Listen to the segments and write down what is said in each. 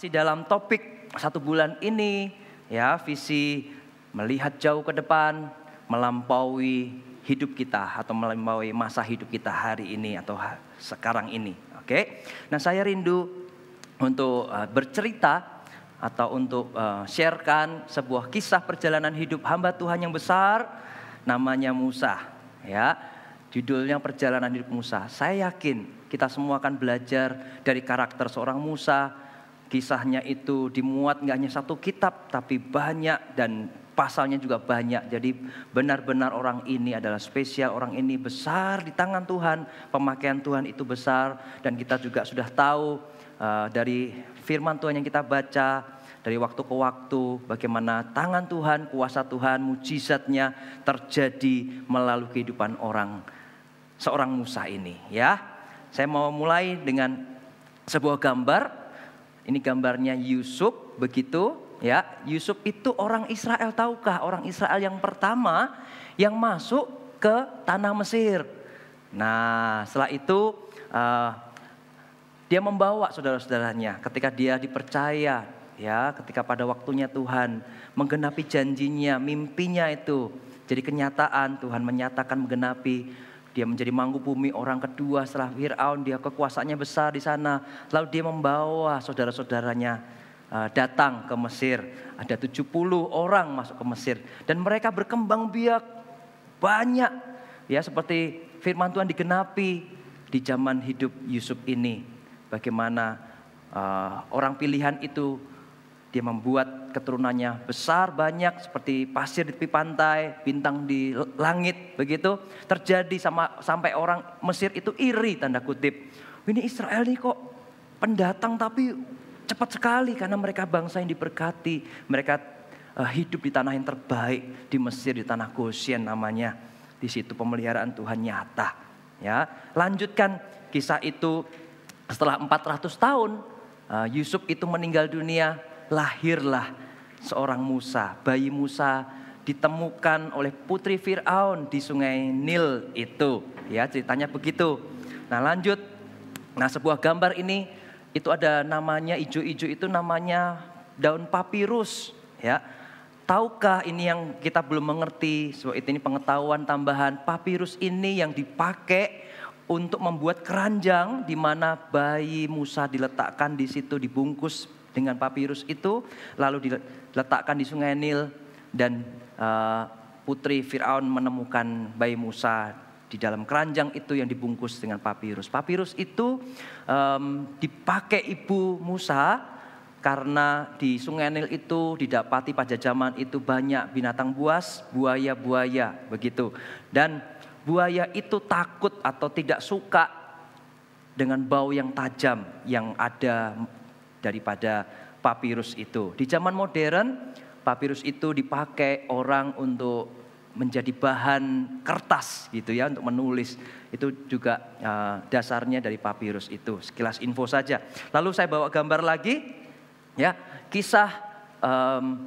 masih dalam topik satu bulan ini ya visi melihat jauh ke depan melampaui hidup kita atau melampaui masa hidup kita hari ini atau sekarang ini oke nah saya rindu untuk uh, bercerita atau untuk uh, sharekan sebuah kisah perjalanan hidup hamba Tuhan yang besar namanya Musa ya judulnya perjalanan hidup Musa saya yakin kita semua akan belajar dari karakter seorang Musa kisahnya itu dimuat nggak hanya satu kitab tapi banyak dan pasalnya juga banyak. Jadi benar-benar orang ini adalah spesial, orang ini besar di tangan Tuhan, pemakaian Tuhan itu besar dan kita juga sudah tahu uh, dari firman Tuhan yang kita baca dari waktu ke waktu bagaimana tangan Tuhan, kuasa Tuhan, mujizatnya terjadi melalui kehidupan orang seorang Musa ini ya. Saya mau mulai dengan sebuah gambar ini gambarnya Yusuf begitu ya. Yusuf itu orang Israel tahukah? Orang Israel yang pertama yang masuk ke tanah Mesir. Nah, setelah itu uh, dia membawa saudara-saudaranya ketika dia dipercaya ya, ketika pada waktunya Tuhan menggenapi janjinya, mimpinya itu jadi kenyataan Tuhan menyatakan menggenapi dia menjadi mangku bumi orang kedua setelah Fir'aun, dia kekuasaannya besar di sana. Lalu dia membawa saudara-saudaranya eh, datang ke Mesir. Ada 70 orang masuk ke Mesir dan mereka berkembang biak banyak. Ya seperti firman Tuhan digenapi di zaman hidup Yusuf ini. Bagaimana eh, orang pilihan itu dia membuat keturunannya besar banyak seperti pasir di tepi pantai, bintang di langit begitu. Terjadi sama sampai orang Mesir itu iri tanda kutip. Ini Israel nih kok pendatang tapi cepat sekali karena mereka bangsa yang diberkati. Mereka eh, hidup di tanah yang terbaik di Mesir di tanah Goshen namanya. Di situ pemeliharaan Tuhan nyata. Ya, lanjutkan kisah itu setelah 400 tahun eh, Yusuf itu meninggal dunia, lahirlah seorang Musa. Bayi Musa ditemukan oleh putri Firaun di sungai Nil itu. Ya, ceritanya begitu. Nah, lanjut. Nah, sebuah gambar ini itu ada namanya ijo-ijo itu namanya daun papirus, ya. Tahukah ini yang kita belum mengerti? Sebab itu ini pengetahuan tambahan. Papirus ini yang dipakai untuk membuat keranjang di mana bayi Musa diletakkan di situ dibungkus dengan papirus itu lalu diletakkan di sungai Nil dan uh, putri Firaun menemukan bayi Musa di dalam keranjang itu yang dibungkus dengan papirus. Papirus itu um, dipakai ibu Musa karena di Sungai Nil itu didapati pada zaman itu banyak binatang buas, buaya-buaya begitu. Dan buaya itu takut atau tidak suka dengan bau yang tajam yang ada daripada papirus itu. Di zaman modern, papirus itu dipakai orang untuk menjadi bahan kertas gitu ya untuk menulis itu juga uh, dasarnya dari papirus itu sekilas info saja lalu saya bawa gambar lagi ya kisah um,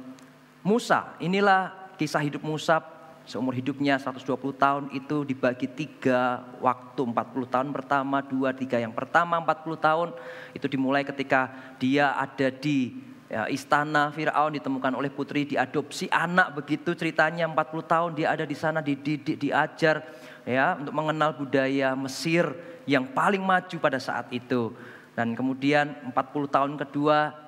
Musa inilah kisah hidup Musa seumur hidupnya 120 tahun itu dibagi tiga waktu 40 tahun pertama dua tiga yang pertama 40 tahun itu dimulai ketika dia ada di ya, istana Firaun ditemukan oleh putri diadopsi anak begitu ceritanya 40 tahun dia ada di sana dididik diajar ya untuk mengenal budaya Mesir yang paling maju pada saat itu dan kemudian 40 tahun kedua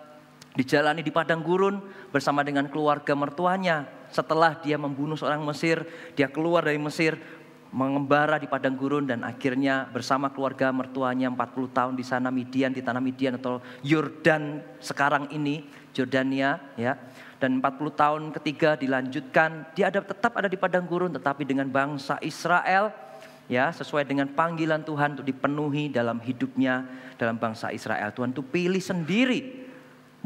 dijalani di padang gurun bersama dengan keluarga mertuanya. Setelah dia membunuh seorang Mesir, dia keluar dari Mesir, mengembara di padang gurun dan akhirnya bersama keluarga mertuanya 40 tahun di sana Midian di tanah Midian atau Yordan sekarang ini Jordania ya dan 40 tahun ketiga dilanjutkan dia ada tetap ada di padang gurun tetapi dengan bangsa Israel ya sesuai dengan panggilan Tuhan untuk dipenuhi dalam hidupnya dalam bangsa Israel Tuhan tuh pilih sendiri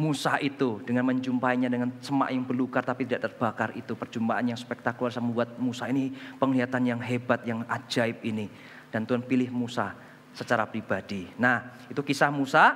Musa itu dengan menjumpainya dengan semak yang belukar tapi tidak terbakar itu perjumpaan yang spektakuler sama buat Musa ini penglihatan yang hebat yang ajaib ini dan Tuhan pilih Musa secara pribadi. Nah, itu kisah Musa.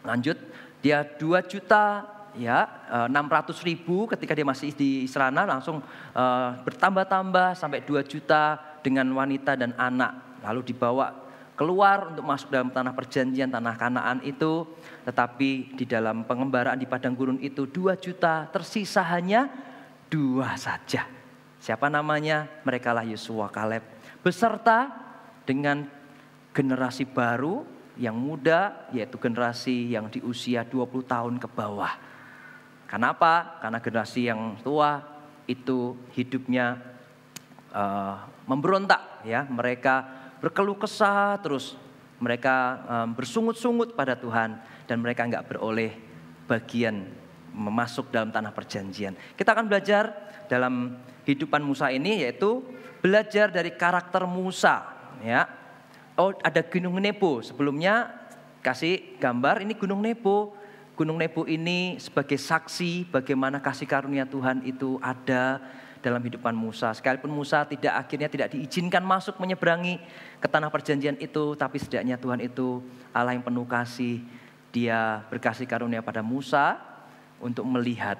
Lanjut, dia 2 juta ya 600 eh, ribu ketika dia masih di Israna langsung uh, bertambah-tambah sampai 2 juta dengan wanita dan anak lalu dibawa keluar untuk masuk dalam tanah perjanjian, tanah kanaan itu. Tetapi di dalam pengembaraan di padang gurun itu dua juta, tersisa hanya dua saja. Siapa namanya? mereka Merekalah Yosua Kaleb. Beserta dengan generasi baru yang muda, yaitu generasi yang di usia 20 tahun ke bawah. Kenapa? Karena generasi yang tua itu hidupnya uh, memberontak ya mereka berkeluh kesah terus. Mereka um, bersungut-sungut pada Tuhan dan mereka nggak beroleh bagian memasuk dalam tanah perjanjian. Kita akan belajar dalam hidupan Musa ini yaitu belajar dari karakter Musa ya. Oh, ada Gunung Nebo. Sebelumnya kasih gambar ini Gunung Nebo. Gunung Nebo ini sebagai saksi bagaimana kasih karunia Tuhan itu ada dalam hidupan Musa. Sekalipun Musa tidak akhirnya tidak diizinkan masuk menyeberangi ke tanah perjanjian itu, tapi setidaknya Tuhan itu Allah yang penuh kasih. Dia berkasih karunia pada Musa untuk melihat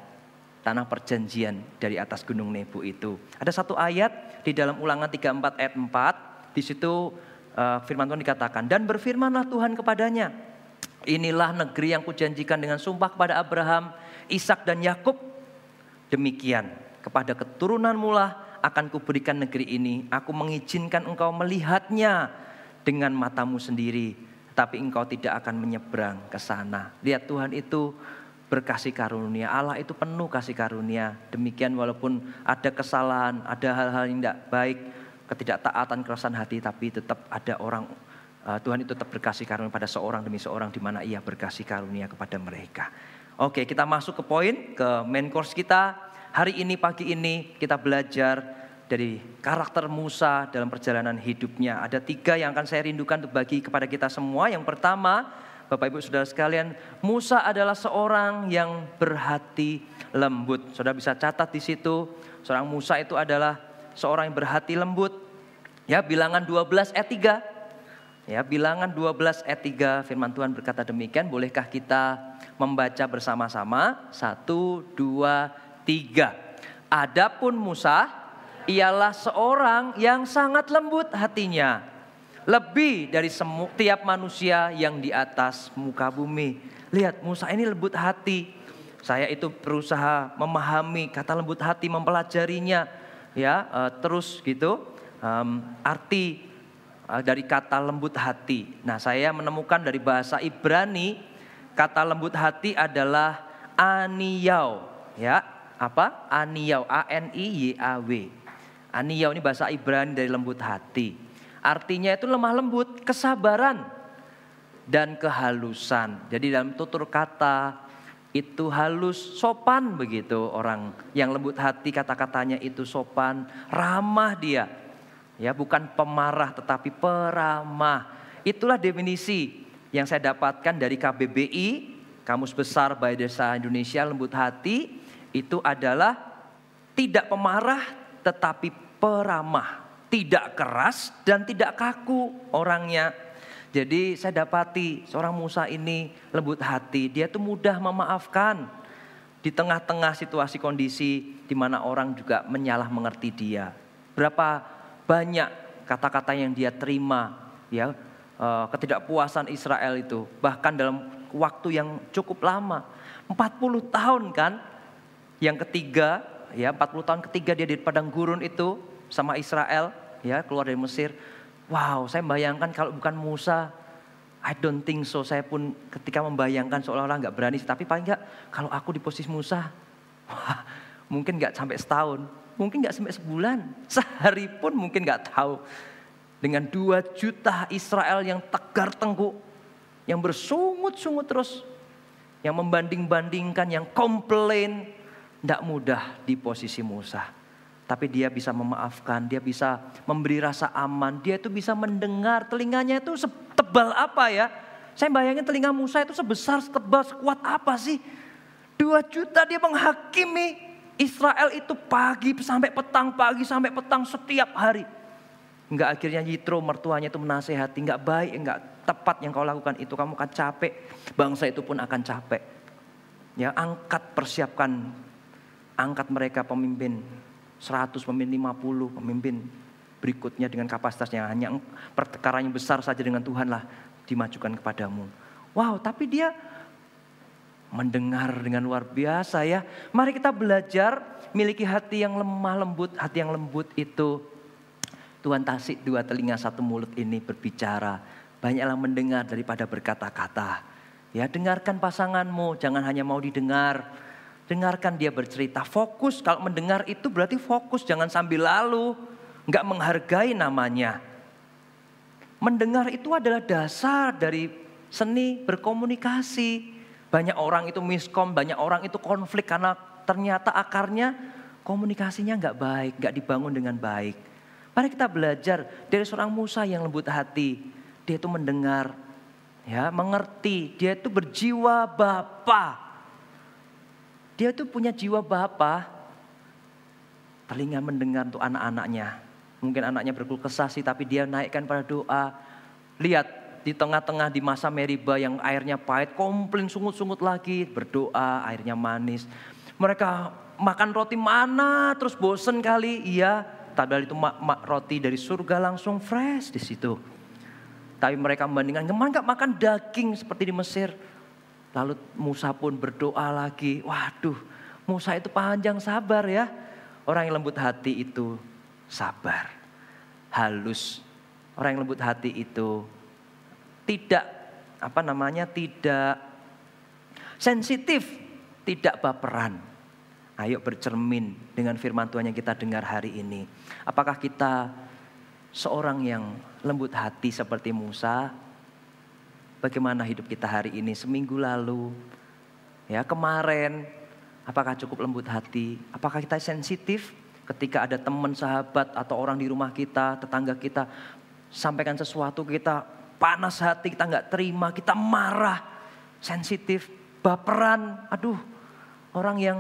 tanah perjanjian dari atas gunung Nebo itu. Ada satu ayat di dalam Ulangan 34 ayat 4, di situ uh, firman Tuhan dikatakan, "Dan berfirmanlah Tuhan kepadanya, Inilah negeri yang kujanjikan dengan sumpah kepada Abraham, Ishak dan Yakub. Demikian kepada keturunan mula akan kuberikan negeri ini. Aku mengizinkan engkau melihatnya dengan matamu sendiri, tapi engkau tidak akan menyeberang ke sana. Lihat Tuhan itu berkasih karunia. Allah itu penuh kasih karunia. Demikian walaupun ada kesalahan, ada hal-hal yang tidak baik, ketidaktaatan, kerasan hati, tapi tetap ada orang eh, Tuhan itu tetap berkasih karunia pada seorang demi seorang di mana ia berkasih karunia kepada mereka. Oke, kita masuk ke poin ke main course kita hari ini pagi ini kita belajar dari karakter Musa dalam perjalanan hidupnya. Ada tiga yang akan saya rindukan untuk bagi kepada kita semua. Yang pertama, Bapak Ibu Saudara sekalian, Musa adalah seorang yang berhati lembut. Saudara bisa catat di situ, seorang Musa itu adalah seorang yang berhati lembut. Ya, bilangan 12 E 3. Ya, bilangan 12 E 3 firman Tuhan berkata demikian, bolehkah kita membaca bersama-sama? Satu, dua, Tiga, adapun Musa ialah seorang yang sangat lembut hatinya. Lebih dari setiap manusia yang di atas muka bumi. Lihat Musa ini lembut hati. Saya itu berusaha memahami kata lembut hati, mempelajarinya. Ya, uh, terus gitu um, arti eh, dari kata lembut hati. Nah, saya menemukan dari bahasa Ibrani kata lembut hati adalah aniyau, ya apa? Aniyaw, A N I Y A W. Aniyaw ini bahasa Ibrani dari lembut hati. Artinya itu lemah lembut, kesabaran dan kehalusan. Jadi dalam tutur kata itu halus, sopan begitu orang yang lembut hati kata-katanya itu sopan, ramah dia. Ya, bukan pemarah tetapi peramah. Itulah definisi yang saya dapatkan dari KBBI, Kamus Besar Bahasa Indonesia Lembut Hati itu adalah tidak pemarah tetapi peramah, tidak keras dan tidak kaku orangnya. Jadi saya dapati seorang Musa ini lembut hati, dia tuh mudah memaafkan di tengah-tengah situasi kondisi di mana orang juga menyalah mengerti dia. Berapa banyak kata-kata yang dia terima ya eh, ketidakpuasan Israel itu bahkan dalam waktu yang cukup lama 40 tahun kan yang ketiga, ya 40 tahun ketiga dia di padang gurun itu sama Israel, ya keluar dari Mesir. Wow, saya bayangkan kalau bukan Musa, I don't think so. Saya pun ketika membayangkan seolah-olah nggak berani, tapi paling nggak kalau aku di posisi Musa, wah, mungkin nggak sampai setahun, mungkin nggak sampai sebulan, sehari pun mungkin nggak tahu. Dengan dua juta Israel yang tegar tengkuk, yang bersungut-sungut terus, yang membanding-bandingkan, yang komplain, tidak mudah di posisi Musa. Tapi dia bisa memaafkan, dia bisa memberi rasa aman, dia itu bisa mendengar, telinganya itu tebal apa ya. Saya bayangin telinga Musa itu sebesar, setebal, sekuat apa sih. Dua juta dia menghakimi Israel itu pagi sampai petang, pagi sampai petang setiap hari. Enggak akhirnya Yitro mertuanya itu menasehati, enggak baik, enggak tepat yang kau lakukan itu. Kamu akan capek, bangsa itu pun akan capek. Ya angkat persiapkan angkat mereka pemimpin 100, pemimpin 50, pemimpin berikutnya dengan kapasitas yang hanya perkara yang besar saja dengan Tuhan lah dimajukan kepadamu. Wow, tapi dia mendengar dengan luar biasa ya. Mari kita belajar miliki hati yang lemah lembut. Hati yang lembut itu Tuhan tasik dua telinga satu mulut ini berbicara. Banyaklah mendengar daripada berkata-kata. Ya dengarkan pasanganmu, jangan hanya mau didengar Dengarkan dia bercerita, fokus. Kalau mendengar itu berarti fokus, jangan sambil lalu. Nggak menghargai namanya. Mendengar itu adalah dasar dari seni berkomunikasi. Banyak orang itu miskom, banyak orang itu konflik karena ternyata akarnya komunikasinya nggak baik, nggak dibangun dengan baik. Mari kita belajar dari seorang Musa yang lembut hati. Dia itu mendengar, ya mengerti. Dia itu berjiwa bapak. Dia tuh punya jiwa bapa, telinga mendengar untuk anak-anaknya. Mungkin anaknya berkul kesah sih, tapi dia naikkan pada doa. Lihat di tengah-tengah di masa meriba yang airnya pahit, komplain sungut-sungut lagi, berdoa airnya manis. Mereka makan roti mana terus bosen kali, iya. Padahal itu mak, mak roti dari surga langsung fresh di situ. Tapi mereka membandingkan, kemana nggak makan daging seperti di Mesir? Lalu Musa pun berdoa lagi. Waduh, Musa itu panjang sabar ya. Orang yang lembut hati itu sabar, halus. Orang yang lembut hati itu tidak apa namanya tidak sensitif, tidak baperan. Ayo bercermin dengan firman Tuhan yang kita dengar hari ini. Apakah kita seorang yang lembut hati seperti Musa bagaimana hidup kita hari ini, seminggu lalu, ya kemarin, apakah cukup lembut hati, apakah kita sensitif ketika ada teman sahabat atau orang di rumah kita, tetangga kita, sampaikan sesuatu kita panas hati, kita nggak terima, kita marah, sensitif, baperan, aduh orang yang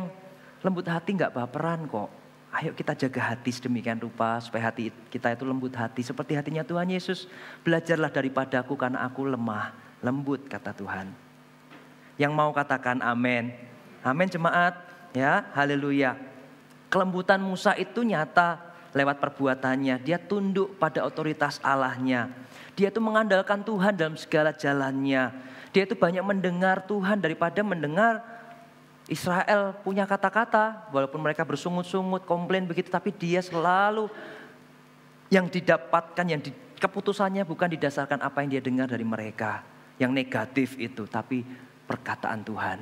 lembut hati nggak baperan kok. Ayo kita jaga hati sedemikian rupa supaya hati kita itu lembut hati seperti hatinya Tuhan Yesus. Belajarlah daripadaku karena aku lemah lembut kata Tuhan. Yang mau katakan amin. Amin jemaat, ya. Haleluya. Kelembutan Musa itu nyata lewat perbuatannya. Dia tunduk pada otoritas Allahnya. Dia itu mengandalkan Tuhan dalam segala jalannya. Dia itu banyak mendengar Tuhan daripada mendengar Israel punya kata-kata. Walaupun mereka bersungut-sungut, komplain begitu. Tapi dia selalu yang didapatkan, yang di, keputusannya bukan didasarkan apa yang dia dengar dari mereka yang negatif itu, tapi perkataan Tuhan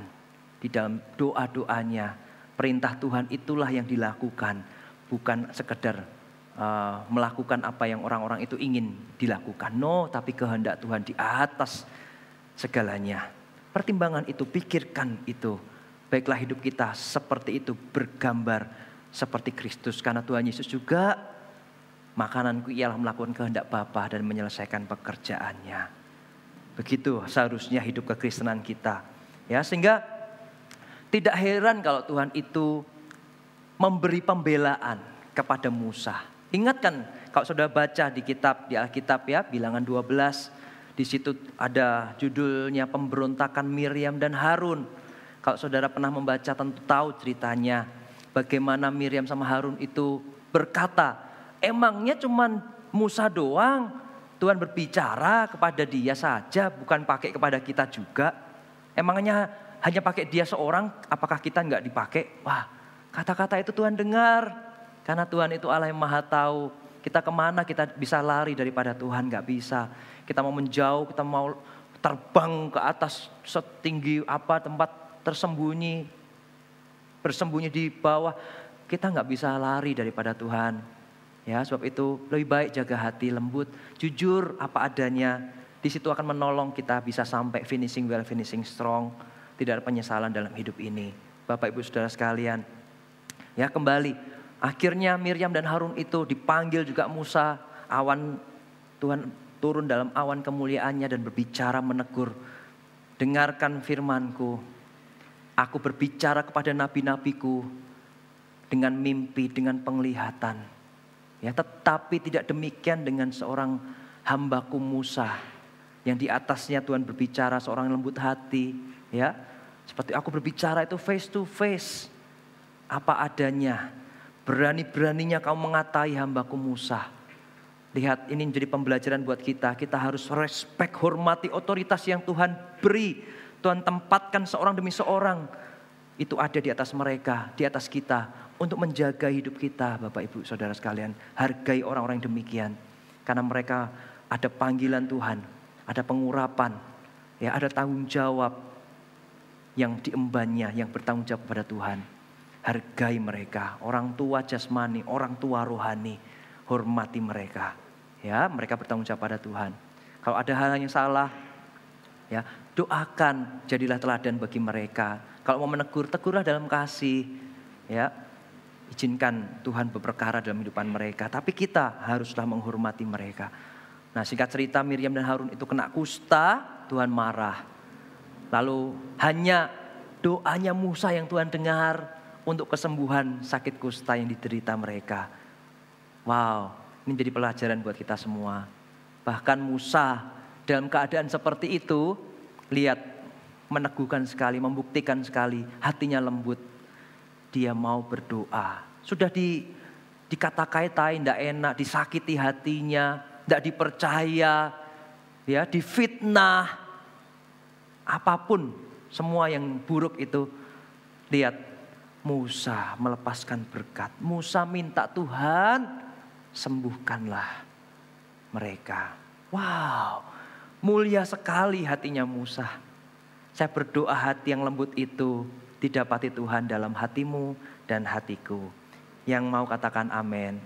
di dalam doa-doanya, perintah Tuhan itulah yang dilakukan, bukan sekedar uh, melakukan apa yang orang-orang itu ingin dilakukan. No, tapi kehendak Tuhan di atas segalanya. Pertimbangan itu, pikirkan itu. Baiklah hidup kita seperti itu bergambar seperti Kristus karena Tuhan Yesus juga makananku ialah melakukan kehendak Bapa dan menyelesaikan pekerjaannya. Begitu seharusnya hidup kekristenan kita. Ya, sehingga tidak heran kalau Tuhan itu memberi pembelaan kepada Musa. Ingatkan kalau sudah baca di kitab di Alkitab ya, bilangan 12 di situ ada judulnya pemberontakan Miriam dan Harun. Kalau saudara pernah membaca tentu tahu ceritanya bagaimana Miriam sama Harun itu berkata, "Emangnya cuman Musa doang Tuhan berbicara kepada dia saja, bukan pakai kepada kita juga. Emangnya hanya pakai dia seorang, apakah kita nggak dipakai? Wah, kata-kata itu Tuhan dengar. Karena Tuhan itu Allah yang maha tahu. Kita kemana kita bisa lari daripada Tuhan, nggak bisa. Kita mau menjauh, kita mau terbang ke atas setinggi apa tempat tersembunyi, bersembunyi di bawah. Kita nggak bisa lari daripada Tuhan. Ya, sebab itu lebih baik jaga hati lembut, jujur apa adanya. Di situ akan menolong kita bisa sampai finishing well, finishing strong. Tidak ada penyesalan dalam hidup ini. Bapak Ibu Saudara sekalian. Ya, kembali. Akhirnya Miriam dan Harun itu dipanggil juga Musa. Awan Tuhan turun dalam awan kemuliaannya dan berbicara menegur. Dengarkan firmanku. Aku berbicara kepada nabi-nabiku dengan mimpi, dengan penglihatan Ya, tetapi tidak demikian dengan seorang hambaku Musa yang di atasnya Tuhan berbicara seorang yang lembut hati, ya. Seperti aku berbicara itu face to face. Apa adanya. Berani-beraninya kamu mengatai hambaku Musa. Lihat ini menjadi pembelajaran buat kita. Kita harus respect, hormati otoritas yang Tuhan beri. Tuhan tempatkan seorang demi seorang. Itu ada di atas mereka, di atas kita untuk menjaga hidup kita Bapak Ibu Saudara sekalian. Hargai orang-orang demikian karena mereka ada panggilan Tuhan, ada pengurapan, ya ada tanggung jawab yang diembannya yang bertanggung jawab kepada Tuhan. Hargai mereka, orang tua jasmani, orang tua rohani, hormati mereka. Ya, mereka bertanggung jawab pada Tuhan. Kalau ada hal yang salah, ya doakan jadilah teladan bagi mereka. Kalau mau menegur, tegurlah dalam kasih. Ya, Izinkan Tuhan berperkara dalam kehidupan mereka, tapi kita haruslah menghormati mereka. Nah, singkat cerita Miriam dan Harun itu kena kusta, Tuhan marah. Lalu hanya doanya Musa yang Tuhan dengar untuk kesembuhan sakit kusta yang diderita mereka. Wow, ini jadi pelajaran buat kita semua. Bahkan Musa dalam keadaan seperti itu, lihat meneguhkan sekali, membuktikan sekali, hatinya lembut, dia mau berdoa. Sudah di, dikata-katain, tidak enak, disakiti hatinya, tidak dipercaya, ya difitnah, apapun semua yang buruk itu. Lihat Musa melepaskan berkat. Musa minta Tuhan sembuhkanlah mereka. Wow, mulia sekali hatinya Musa. Saya berdoa hati yang lembut itu didapati Tuhan dalam hatimu dan hatiku. Yang mau katakan amin.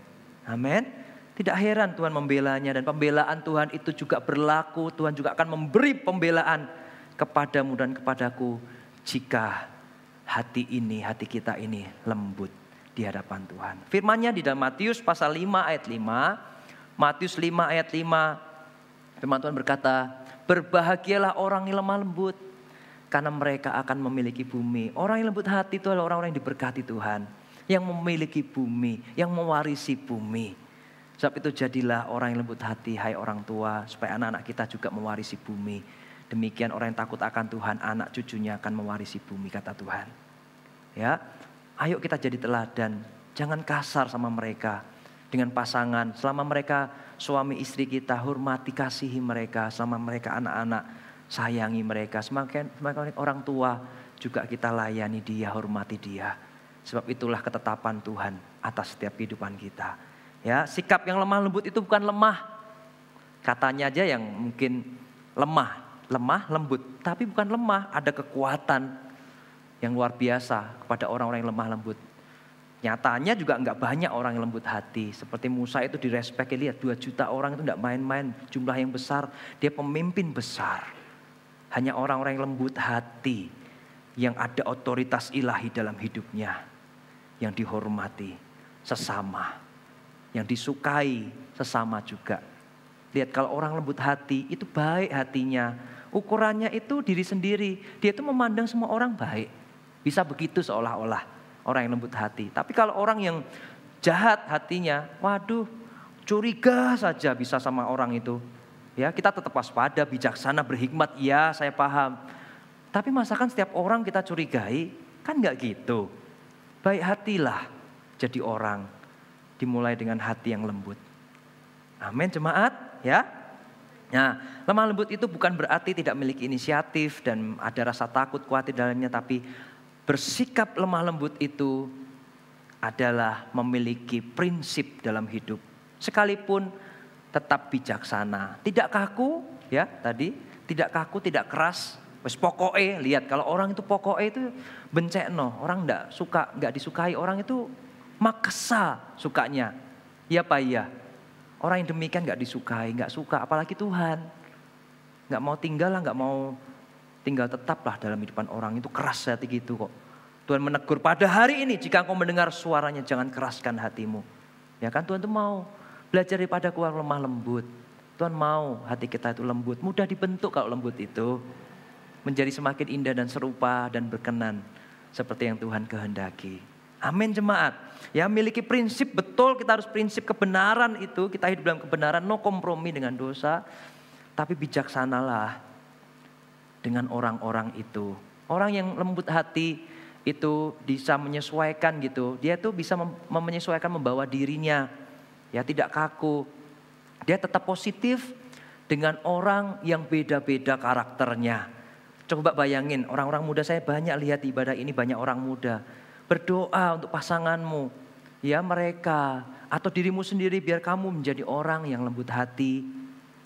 Amin. Tidak heran Tuhan membelanya dan pembelaan Tuhan itu juga berlaku. Tuhan juga akan memberi pembelaan kepadamu dan kepadaku jika hati ini, hati kita ini lembut di hadapan Tuhan. Firmannya di dalam Matius pasal 5 ayat 5. Matius 5 ayat 5. Firman Tuhan berkata, berbahagialah orang yang lemah lembut karena mereka akan memiliki bumi. Orang yang lembut hati itu adalah orang-orang yang diberkati Tuhan. Yang memiliki bumi, yang mewarisi bumi. Sebab itu jadilah orang yang lembut hati, hai orang tua. Supaya anak-anak kita juga mewarisi bumi. Demikian orang yang takut akan Tuhan, anak cucunya akan mewarisi bumi, kata Tuhan. Ya, ayo kita jadi teladan. Jangan kasar sama mereka dengan pasangan. Selama mereka suami istri kita, hormati kasihi mereka. Selama mereka anak-anak, sayangi mereka. Semakin, semakin orang tua juga kita layani dia, hormati dia. Sebab itulah ketetapan Tuhan atas setiap kehidupan kita. Ya, sikap yang lemah lembut itu bukan lemah. Katanya aja yang mungkin lemah, lemah lembut, tapi bukan lemah, ada kekuatan yang luar biasa kepada orang-orang yang lemah lembut. Nyatanya juga enggak banyak orang yang lembut hati. Seperti Musa itu direspek, lihat 2 juta orang itu tidak main-main jumlah yang besar. Dia pemimpin besar hanya orang-orang yang lembut hati, yang ada otoritas ilahi dalam hidupnya, yang dihormati sesama, yang disukai sesama juga. Lihat kalau orang lembut hati itu baik hatinya, ukurannya itu diri sendiri. Dia itu memandang semua orang baik. Bisa begitu seolah-olah orang yang lembut hati. Tapi kalau orang yang jahat hatinya, waduh curiga saja bisa sama orang itu. Ya, kita tetap waspada, bijaksana, berhikmat. Iya, saya paham. Tapi masakan setiap orang kita curigai, kan nggak gitu. Baik hatilah jadi orang. Dimulai dengan hati yang lembut. Amin jemaat, ya. Nah, lemah lembut itu bukan berarti tidak memiliki inisiatif dan ada rasa takut, khawatir dalamnya, tapi bersikap lemah lembut itu adalah memiliki prinsip dalam hidup. Sekalipun tetap bijaksana. Tidak kaku, ya tadi, tidak kaku, tidak keras. Wes pokoe. lihat kalau orang itu pokoe itu bencekno, orang ndak suka, nggak disukai orang itu maksa sukanya. Iya pak iya. Orang yang demikian nggak disukai, nggak suka, apalagi Tuhan. Nggak mau tinggal lah, nggak mau tinggal tetaplah dalam hidupan orang itu keras hati gitu kok. Tuhan menegur pada hari ini jika engkau mendengar suaranya jangan keraskan hatimu. Ya kan Tuhan itu mau Belajar daripada kuat lemah lembut. Tuhan mau hati kita itu lembut, mudah dibentuk kalau lembut itu. Menjadi semakin indah dan serupa dan berkenan seperti yang Tuhan kehendaki. Amin jemaat. Ya miliki prinsip betul kita harus prinsip kebenaran itu. Kita hidup dalam kebenaran, no kompromi dengan dosa. Tapi bijaksanalah dengan orang-orang itu. Orang yang lembut hati itu bisa menyesuaikan gitu. Dia tuh bisa mem menyesuaikan membawa dirinya ya tidak kaku. Dia tetap positif dengan orang yang beda-beda karakternya. Coba bayangin, orang-orang muda saya banyak lihat ibadah ini banyak orang muda. Berdoa untuk pasanganmu, ya mereka atau dirimu sendiri biar kamu menjadi orang yang lembut hati.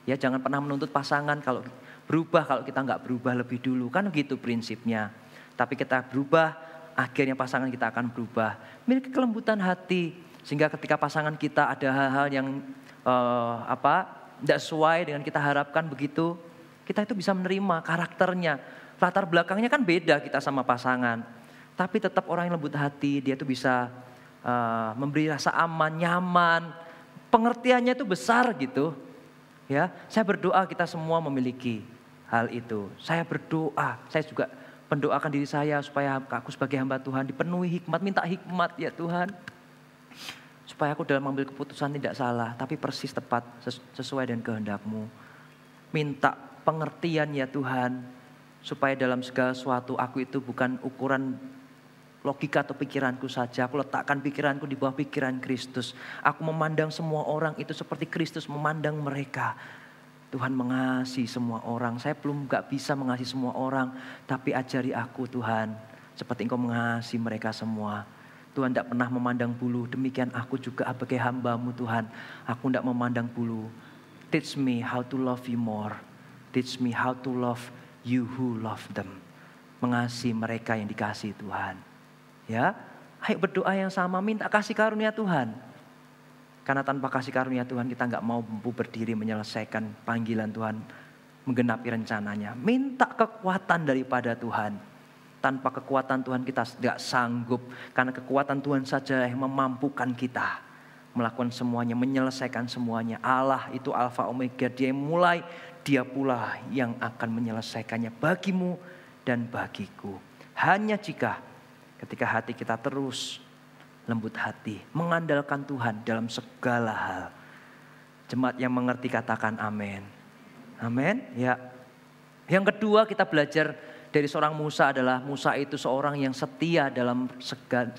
Ya jangan pernah menuntut pasangan kalau berubah kalau kita nggak berubah lebih dulu kan gitu prinsipnya. Tapi kita berubah akhirnya pasangan kita akan berubah. Miliki kelembutan hati, sehingga ketika pasangan kita ada hal-hal yang uh, apa tidak sesuai dengan kita harapkan begitu, kita itu bisa menerima karakternya. Latar belakangnya kan beda kita sama pasangan. Tapi tetap orang yang lembut hati, dia itu bisa uh, memberi rasa aman, nyaman. Pengertiannya itu besar gitu. Ya, saya berdoa kita semua memiliki hal itu. Saya berdoa, saya juga mendoakan diri saya supaya aku sebagai hamba Tuhan dipenuhi hikmat, minta hikmat ya Tuhan supaya aku dalam mengambil keputusan tidak salah, tapi persis tepat sesuai dengan kehendakmu. Minta pengertian ya Tuhan, supaya dalam segala sesuatu aku itu bukan ukuran logika atau pikiranku saja. Aku letakkan pikiranku di bawah pikiran Kristus. Aku memandang semua orang itu seperti Kristus memandang mereka. Tuhan mengasihi semua orang. Saya belum gak bisa mengasihi semua orang. Tapi ajari aku Tuhan. Seperti engkau mengasihi mereka semua. Tuhan tidak pernah memandang bulu. Demikian aku juga sebagai hambamu Tuhan. Aku tidak memandang bulu. Teach me how to love you more. Teach me how to love you who love them. Mengasihi mereka yang dikasih Tuhan. Ya, ayo berdoa yang sama. Minta kasih karunia Tuhan. Karena tanpa kasih karunia Tuhan kita nggak mau mampu berdiri menyelesaikan panggilan Tuhan. Menggenapi rencananya. Minta kekuatan daripada Tuhan tanpa kekuatan Tuhan kita tidak sanggup. Karena kekuatan Tuhan saja yang memampukan kita melakukan semuanya, menyelesaikan semuanya. Allah itu alfa omega, dia yang mulai, dia pula yang akan menyelesaikannya bagimu dan bagiku. Hanya jika ketika hati kita terus lembut hati, mengandalkan Tuhan dalam segala hal. Jemaat yang mengerti katakan amin. Amin. Ya. Yang kedua kita belajar dari seorang Musa adalah Musa itu seorang yang setia dalam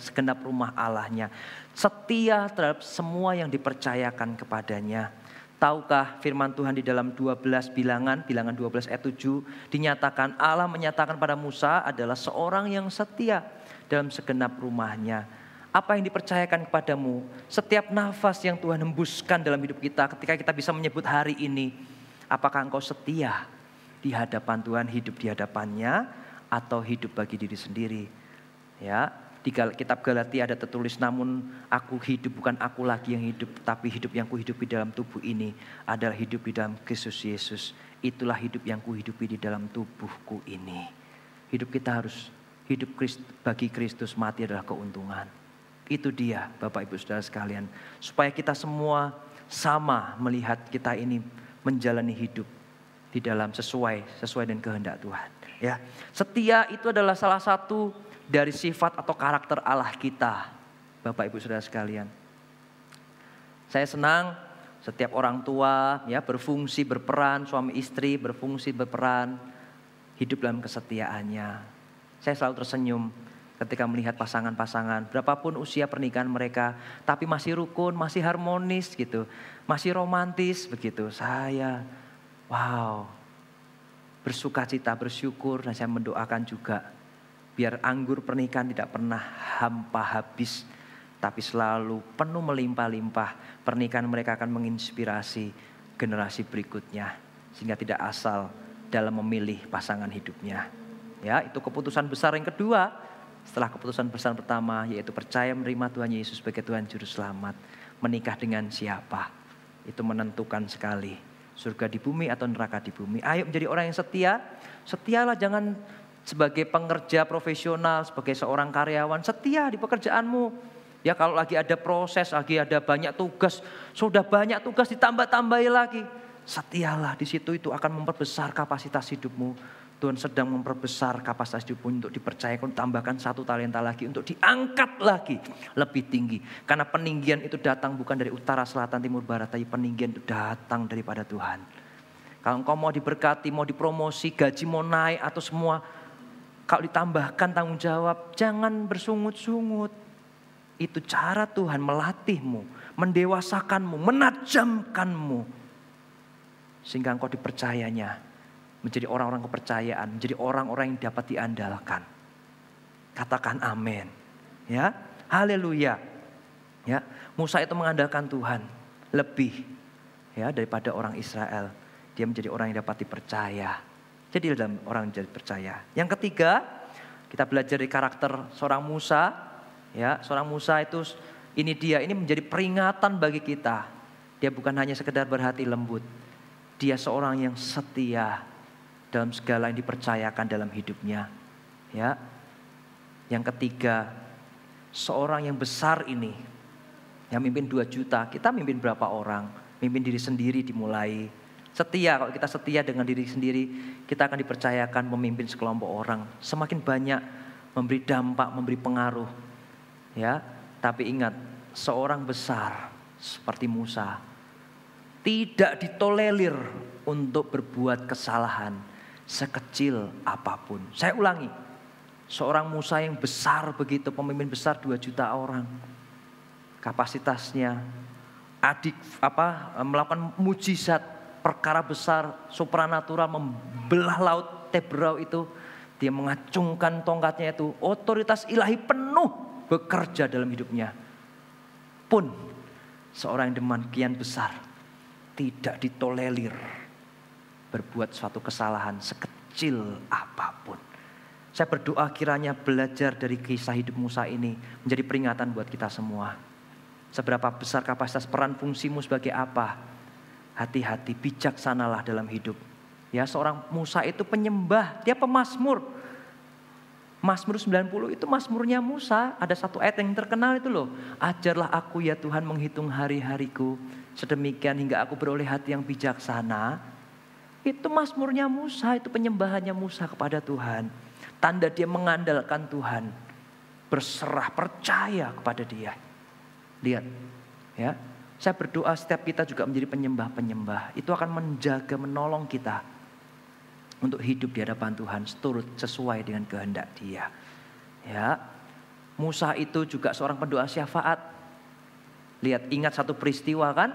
segenap rumah Allahnya. Setia terhadap semua yang dipercayakan kepadanya. Tahukah firman Tuhan di dalam 12 bilangan, bilangan 12 ayat 7 dinyatakan Allah menyatakan pada Musa adalah seorang yang setia dalam segenap rumahnya. Apa yang dipercayakan kepadamu, setiap nafas yang Tuhan hembuskan dalam hidup kita ketika kita bisa menyebut hari ini, apakah engkau setia di hadapan Tuhan, hidup di hadapannya atau hidup bagi diri sendiri. Ya, di kitab Galatia ada tertulis namun aku hidup bukan aku lagi yang hidup tapi hidup yang kuhidupi dalam tubuh ini adalah hidup di dalam Kristus Yesus. Itulah hidup yang kuhidupi di dalam tubuhku ini. Hidup kita harus hidup bagi Kristus mati adalah keuntungan. Itu dia Bapak Ibu Saudara sekalian supaya kita semua sama melihat kita ini menjalani hidup di dalam sesuai sesuai dengan kehendak Tuhan. Ya, setia itu adalah salah satu dari sifat atau karakter Allah kita, Bapak Ibu Saudara sekalian. Saya senang setiap orang tua ya berfungsi berperan, suami istri berfungsi berperan, hidup dalam kesetiaannya. Saya selalu tersenyum ketika melihat pasangan-pasangan, berapapun usia pernikahan mereka, tapi masih rukun, masih harmonis gitu, masih romantis begitu. Saya Wow, bersuka cita, bersyukur, dan saya mendoakan juga biar anggur pernikahan tidak pernah hampa habis, tapi selalu penuh melimpah-limpah. Pernikahan mereka akan menginspirasi generasi berikutnya, sehingga tidak asal dalam memilih pasangan hidupnya. Ya, itu keputusan besar yang kedua. Setelah keputusan besar pertama yaitu percaya menerima Tuhan Yesus sebagai Tuhan juru selamat, menikah dengan siapa? Itu menentukan sekali surga di bumi atau neraka di bumi. Ayo menjadi orang yang setia. Setialah jangan sebagai pengerja profesional, sebagai seorang karyawan, setia di pekerjaanmu. Ya kalau lagi ada proses, lagi ada banyak tugas, sudah banyak tugas ditambah-tambahi lagi. Setialah di situ itu akan memperbesar kapasitas hidupmu Tuhan sedang memperbesar kapasitas hidupmu untuk dipercayakan, tambahkan satu talenta lagi, untuk diangkat lagi lebih tinggi. Karena peninggian itu datang bukan dari utara, selatan, timur, barat, tapi peninggian itu datang daripada Tuhan. Kalau engkau mau diberkati, mau dipromosi, gaji mau naik atau semua, kalau ditambahkan tanggung jawab, jangan bersungut-sungut. Itu cara Tuhan melatihmu, mendewasakanmu, menajamkanmu. Sehingga engkau dipercayanya menjadi orang-orang kepercayaan, menjadi orang-orang yang dapat diandalkan. Katakan amin. Ya. Haleluya. Ya. Musa itu mengandalkan Tuhan lebih ya daripada orang Israel. Dia menjadi orang yang dapat dipercaya. Jadi dalam orang yang jadi percaya. Yang ketiga, kita belajar dari karakter seorang Musa. Ya, seorang Musa itu ini dia ini menjadi peringatan bagi kita. Dia bukan hanya sekedar berhati lembut. Dia seorang yang setia dalam segala yang dipercayakan dalam hidupnya. Ya. Yang ketiga, seorang yang besar ini yang mimpin 2 juta, kita mimpin berapa orang? Mimpin diri sendiri dimulai. Setia, kalau kita setia dengan diri sendiri, kita akan dipercayakan memimpin sekelompok orang. Semakin banyak memberi dampak, memberi pengaruh. Ya, tapi ingat, seorang besar seperti Musa tidak ditolerir untuk berbuat kesalahan sekecil apapun. Saya ulangi, seorang Musa yang besar begitu, pemimpin besar 2 juta orang. Kapasitasnya adik apa melakukan mujizat perkara besar supranatural membelah laut Tebrau itu dia mengacungkan tongkatnya itu otoritas ilahi penuh bekerja dalam hidupnya pun seorang yang demikian besar tidak ditolerir berbuat suatu kesalahan sekecil apapun. Saya berdoa kiranya belajar dari kisah hidup Musa ini menjadi peringatan buat kita semua. Seberapa besar kapasitas peran fungsimu sebagai apa? Hati-hati, bijaksanalah dalam hidup. Ya, seorang Musa itu penyembah, dia pemasmur. Mazmur 90 itu mazmurnya Musa. Ada satu ayat yang terkenal itu loh. Ajarlah aku ya Tuhan menghitung hari-hariku. Sedemikian hingga aku beroleh hati yang bijaksana. Itu masmurnya Musa, itu penyembahannya Musa kepada Tuhan. Tanda dia mengandalkan Tuhan. Berserah, percaya kepada dia. Lihat, ya. Saya berdoa setiap kita juga menjadi penyembah-penyembah. Itu akan menjaga, menolong kita untuk hidup di hadapan Tuhan seturut sesuai dengan kehendak Dia. Ya. Musa itu juga seorang pendoa syafaat. Lihat, ingat satu peristiwa kan?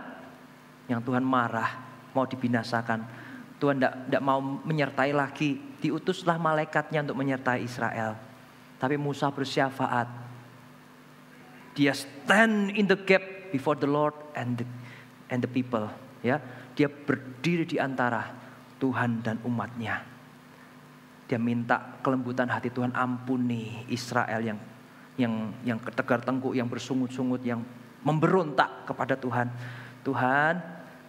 Yang Tuhan marah, mau dibinasakan. Tuhan tidak mau menyertai lagi. Diutuslah malaikatnya untuk menyertai Israel. Tapi Musa bersyafaat. Dia stand in the gap before the Lord and the, and the people. Ya, dia berdiri di antara Tuhan dan umatnya. Dia minta kelembutan hati Tuhan ampuni Israel yang yang yang tegar tengkuk, yang bersungut-sungut, yang memberontak kepada Tuhan. Tuhan,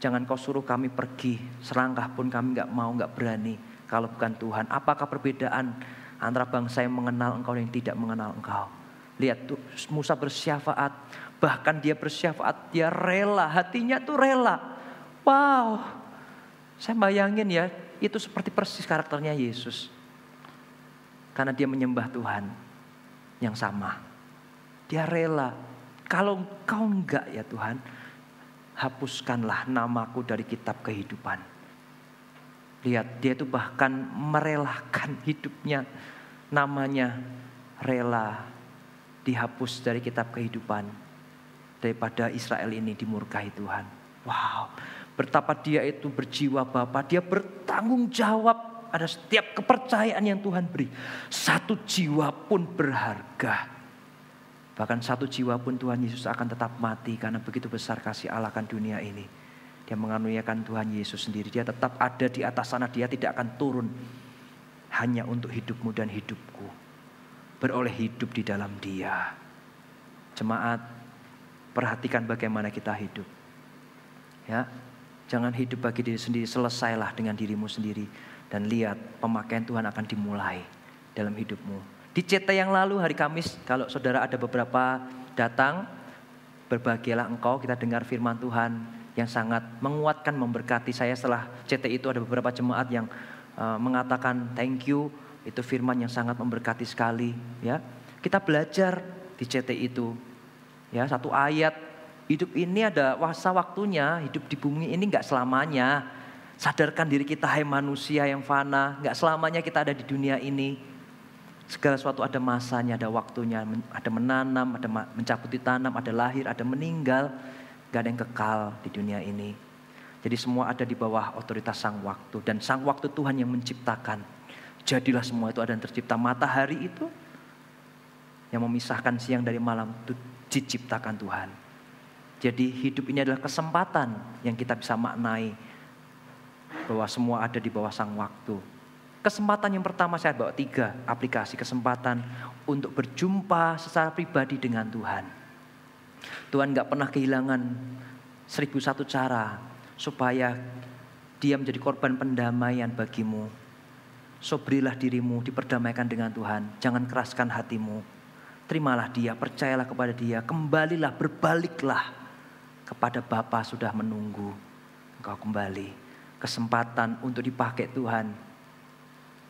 Jangan kau suruh kami pergi, serangkah pun kami nggak mau, nggak berani. Kalau bukan Tuhan, apakah perbedaan antara bangsa yang mengenal engkau dan yang tidak mengenal engkau? Lihat tuh, Musa bersyafaat, bahkan dia bersyafaat, dia rela, hatinya tuh rela. Wow, saya bayangin ya, itu seperti persis karakternya Yesus. Karena dia menyembah Tuhan yang sama. Dia rela. Kalau engkau enggak ya Tuhan, hapuskanlah namaku dari kitab kehidupan. Lihat, dia itu bahkan merelakan hidupnya, namanya rela dihapus dari kitab kehidupan daripada Israel ini dimurkai Tuhan. Wow, betapa dia itu berjiwa Bapa, dia bertanggung jawab ada setiap kepercayaan yang Tuhan beri. Satu jiwa pun berharga Bahkan satu jiwa pun Tuhan Yesus akan tetap mati karena begitu besar kasih Allah akan dunia ini. Dia menganiakan Tuhan Yesus sendiri. Dia tetap ada di atas sana. Dia tidak akan turun hanya untuk hidupmu dan hidupku. Beroleh hidup di dalam dia. Jemaat, perhatikan bagaimana kita hidup. Ya, jangan hidup bagi diri sendiri. Selesailah dengan dirimu sendiri. Dan lihat pemakaian Tuhan akan dimulai dalam hidupmu di CT yang lalu hari Kamis, kalau saudara ada beberapa datang, berbahagialah engkau kita dengar firman Tuhan yang sangat menguatkan, memberkati saya setelah CT itu ada beberapa jemaat yang uh, mengatakan thank you, itu firman yang sangat memberkati sekali. Ya, kita belajar di CT itu. Ya, satu ayat hidup ini ada wasa waktunya, hidup di bumi ini nggak selamanya. Sadarkan diri kita, hai manusia yang fana, nggak selamanya kita ada di dunia ini Segala sesuatu ada masanya, ada waktunya, ada menanam, ada mencabuti tanam, ada lahir, ada meninggal. Gak ada yang kekal di dunia ini. Jadi semua ada di bawah otoritas sang waktu. Dan sang waktu Tuhan yang menciptakan. Jadilah semua itu ada yang tercipta. Matahari itu yang memisahkan siang dari malam itu diciptakan Tuhan. Jadi hidup ini adalah kesempatan yang kita bisa maknai bahwa semua ada di bawah sang waktu Kesempatan yang pertama saya bawa tiga aplikasi kesempatan untuk berjumpa secara pribadi dengan Tuhan. Tuhan nggak pernah kehilangan seribu satu cara supaya dia menjadi korban pendamaian bagimu. Sobrilah dirimu diperdamaikan dengan Tuhan. Jangan keraskan hatimu. Terimalah dia, percayalah kepada dia. Kembalilah, berbaliklah kepada Bapa sudah menunggu. Engkau kembali. Kesempatan untuk dipakai Tuhan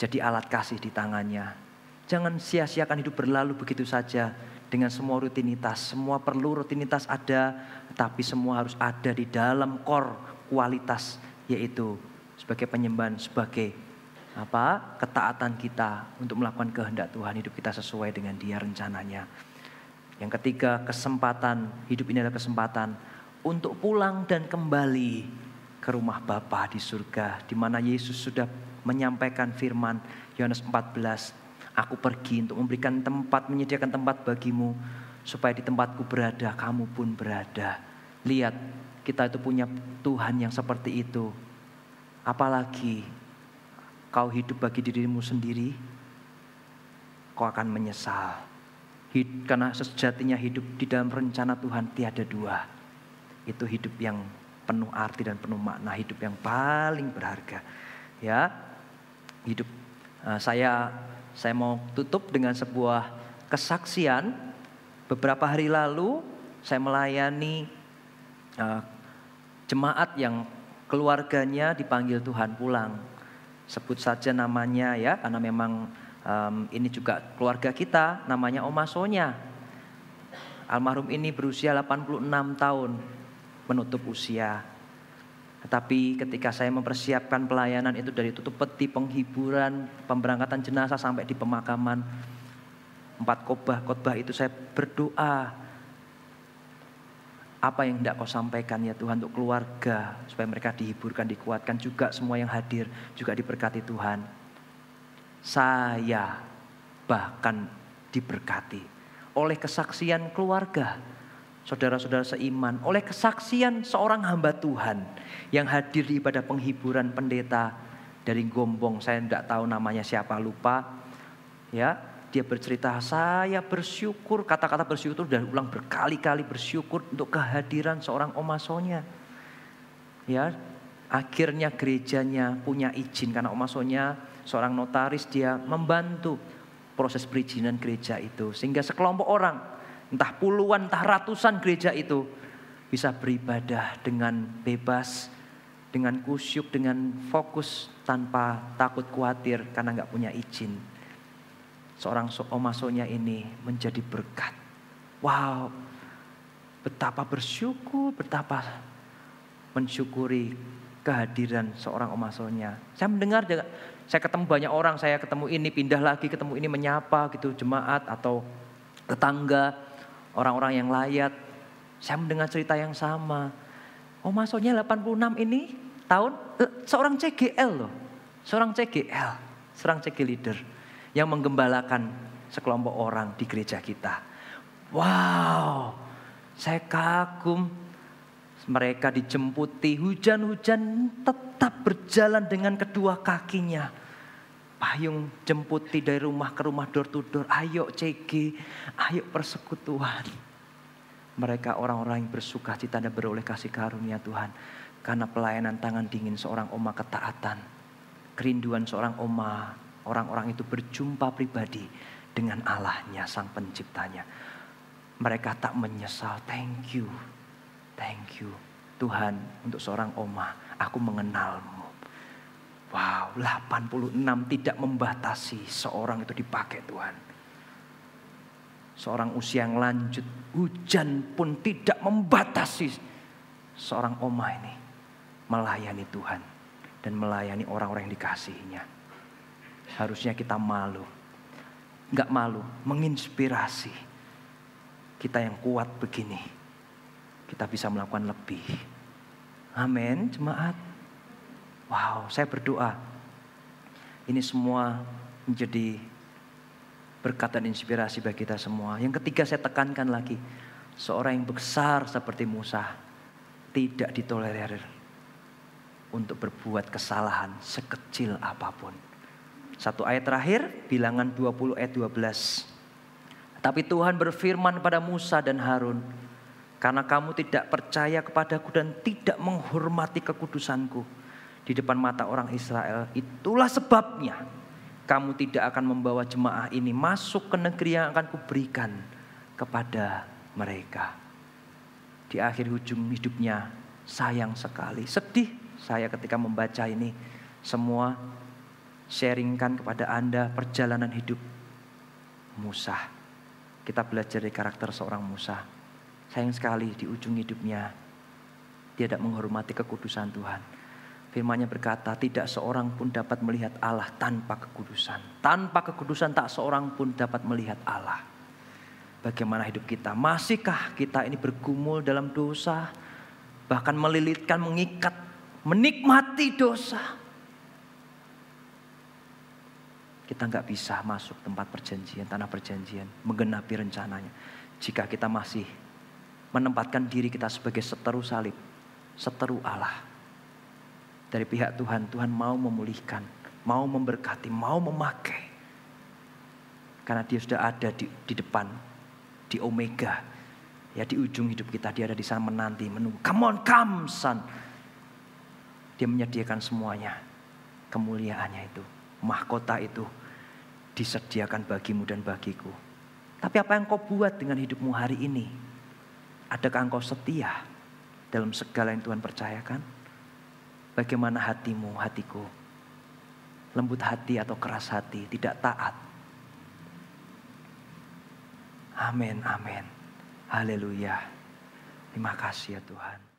jadi alat kasih di tangannya. Jangan sia-siakan hidup berlalu begitu saja dengan semua rutinitas. Semua perlu rutinitas ada, tapi semua harus ada di dalam core kualitas yaitu sebagai penyembahan, sebagai apa ketaatan kita untuk melakukan kehendak Tuhan hidup kita sesuai dengan Dia rencananya. Yang ketiga, kesempatan hidup ini adalah kesempatan untuk pulang dan kembali ke rumah Bapa di surga di mana Yesus sudah menyampaikan firman Yohanes 14, aku pergi untuk memberikan tempat, menyediakan tempat bagimu supaya di tempatku berada, kamu pun berada. Lihat, kita itu punya Tuhan yang seperti itu. Apalagi kau hidup bagi dirimu sendiri, kau akan menyesal. karena sejatinya hidup di dalam rencana Tuhan tiada dua. Itu hidup yang penuh arti dan penuh makna, hidup yang paling berharga. Ya, hidup. Eh, saya saya mau tutup dengan sebuah kesaksian. Beberapa hari lalu saya melayani eh, jemaat yang keluarganya dipanggil Tuhan pulang. Sebut saja namanya ya, karena memang um, ini juga keluarga kita, namanya Oma Sonya. Almarhum ini berusia 86 tahun, menutup usia tetapi ketika saya mempersiapkan pelayanan itu dari tutup peti, penghiburan, pemberangkatan jenazah sampai di pemakaman, empat khotbah, khotbah itu saya berdoa. Apa yang hendak kau sampaikan ya Tuhan untuk keluarga, supaya mereka dihiburkan, dikuatkan juga semua yang hadir, juga diberkati Tuhan. Saya bahkan diberkati oleh kesaksian keluarga, saudara-saudara seiman, oleh kesaksian seorang hamba Tuhan yang hadir di ibadah penghiburan pendeta dari Gombong, saya tidak tahu namanya siapa lupa, ya dia bercerita saya bersyukur kata-kata bersyukur dan ulang berkali-kali bersyukur untuk kehadiran seorang omasonya ya akhirnya gerejanya punya izin karena omasonya seorang notaris dia membantu proses perizinan gereja itu sehingga sekelompok orang entah puluhan, entah ratusan gereja itu bisa beribadah dengan bebas, dengan kusyuk, dengan fokus tanpa takut khawatir karena nggak punya izin. Seorang omasonya ini menjadi berkat. Wow, betapa bersyukur, betapa mensyukuri kehadiran seorang omasonya. Saya mendengar, juga, saya ketemu banyak orang, saya ketemu ini, pindah lagi, ketemu ini, menyapa gitu, jemaat atau tetangga orang-orang yang layak. Saya mendengar cerita yang sama. Oh masuknya 86 ini tahun eh, seorang CGL loh. Seorang CGL, seorang CG leader yang menggembalakan sekelompok orang di gereja kita. Wow, saya kagum mereka dijemputi hujan-hujan tetap berjalan dengan kedua kakinya payung jemputi dari rumah ke rumah door to door. Ayo CG, ayo persekutuan. Mereka orang-orang yang bersuka cita dan beroleh kasih karunia Tuhan. Karena pelayanan tangan dingin seorang oma ketaatan. Kerinduan seorang oma, orang-orang itu berjumpa pribadi dengan Allahnya, sang penciptanya. Mereka tak menyesal, thank you, thank you. Tuhan untuk seorang oma, aku mengenalmu Wow, 86 tidak membatasi seorang itu dipakai Tuhan. Seorang usia yang lanjut, hujan pun tidak membatasi seorang oma ini melayani Tuhan dan melayani orang-orang yang dikasihinya. Harusnya kita malu. Gak malu, menginspirasi. Kita yang kuat begini, kita bisa melakukan lebih. Amin, jemaat. Wow, saya berdoa. Ini semua menjadi berkat dan inspirasi bagi kita semua. Yang ketiga saya tekankan lagi. Seorang yang besar seperti Musa tidak ditolerir untuk berbuat kesalahan sekecil apapun. Satu ayat terakhir, bilangan 20 ayat 12. Tapi Tuhan berfirman pada Musa dan Harun, karena kamu tidak percaya kepadaku dan tidak menghormati kekudusanku di depan mata orang Israel. Itulah sebabnya kamu tidak akan membawa jemaah ini masuk ke negeri yang akan kuberikan kepada mereka. Di akhir hujung hidupnya sayang sekali, sedih saya ketika membaca ini semua sharingkan kepada Anda perjalanan hidup Musa. Kita belajar dari karakter seorang Musa. Sayang sekali di ujung hidupnya dia tidak menghormati kekudusan Tuhan Firmanya berkata, tidak seorang pun dapat melihat Allah tanpa kekudusan. Tanpa kekudusan tak seorang pun dapat melihat Allah. Bagaimana hidup kita? Masihkah kita ini bergumul dalam dosa? Bahkan melilitkan, mengikat, menikmati dosa? Kita nggak bisa masuk tempat perjanjian, tanah perjanjian, menggenapi rencananya. Jika kita masih menempatkan diri kita sebagai seteru salib, seteru Allah dari pihak Tuhan. Tuhan mau memulihkan, mau memberkati, mau memakai. Karena dia sudah ada di, di depan, di Omega. Ya di ujung hidup kita, dia ada di sana menanti, menunggu. Come on, come son. Dia menyediakan semuanya. Kemuliaannya itu, mahkota itu disediakan bagimu dan bagiku. Tapi apa yang kau buat dengan hidupmu hari ini? Adakah engkau setia dalam segala yang Tuhan percayakan? Bagaimana hatimu, hatiku? Lembut hati atau keras hati, tidak taat. Amin, amin. Haleluya. Terima kasih ya Tuhan.